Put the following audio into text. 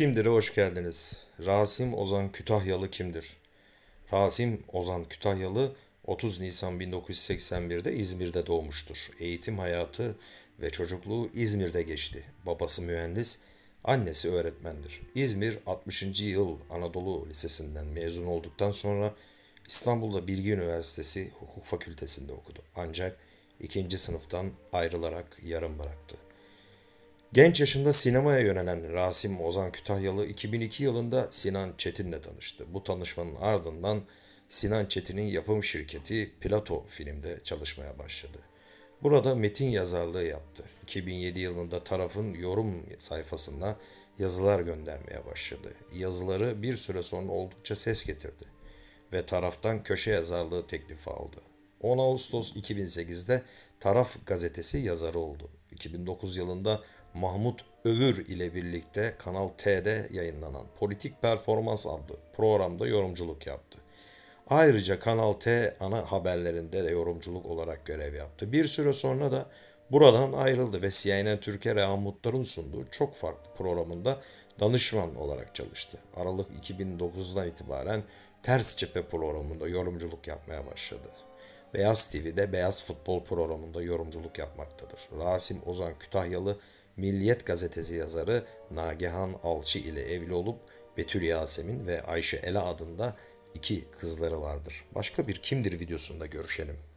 Kimdir? hoş geldiniz. Rasim Ozan Kütahyalı kimdir? Rasim Ozan Kütahyalı 30 Nisan 1981'de İzmir'de doğmuştur. Eğitim hayatı ve çocukluğu İzmir'de geçti. Babası mühendis, annesi öğretmendir. İzmir 60. yıl Anadolu Lisesi'nden mezun olduktan sonra İstanbul'da Bilgi Üniversitesi Hukuk Fakültesi'nde okudu. Ancak ikinci sınıftan ayrılarak yarım bıraktı. Genç yaşında sinemaya yönelen Rasim Ozan Kütahyalı 2002 yılında Sinan Çetin'le tanıştı. Bu tanışmanın ardından Sinan Çetin'in yapım şirketi Plato filmde çalışmaya başladı. Burada metin yazarlığı yaptı. 2007 yılında tarafın yorum sayfasında yazılar göndermeye başladı. Yazıları bir süre sonra oldukça ses getirdi ve taraftan köşe yazarlığı teklifi aldı. 10 Ağustos 2008'de Taraf gazetesi yazarı oldu. 2009 yılında Mahmut Övür ile birlikte Kanal T'de yayınlanan Politik Performans adlı programda yorumculuk yaptı. Ayrıca Kanal T ana haberlerinde de yorumculuk olarak görev yaptı. Bir süre sonra da buradan ayrıldı ve CNN Türkiye Reha Mutlar'ın sunduğu çok farklı programında danışman olarak çalıştı. Aralık 2009'dan itibaren Ters Cephe programında yorumculuk yapmaya başladı. Beyaz TV'de Beyaz Futbol programında yorumculuk yapmaktadır. Rasim Ozan Kütahyalı, Milliyet Gazetesi yazarı Nagihan Alçı ile evli olup Betül Yasemin ve Ayşe Ela adında iki kızları vardır. Başka bir kimdir videosunda görüşelim.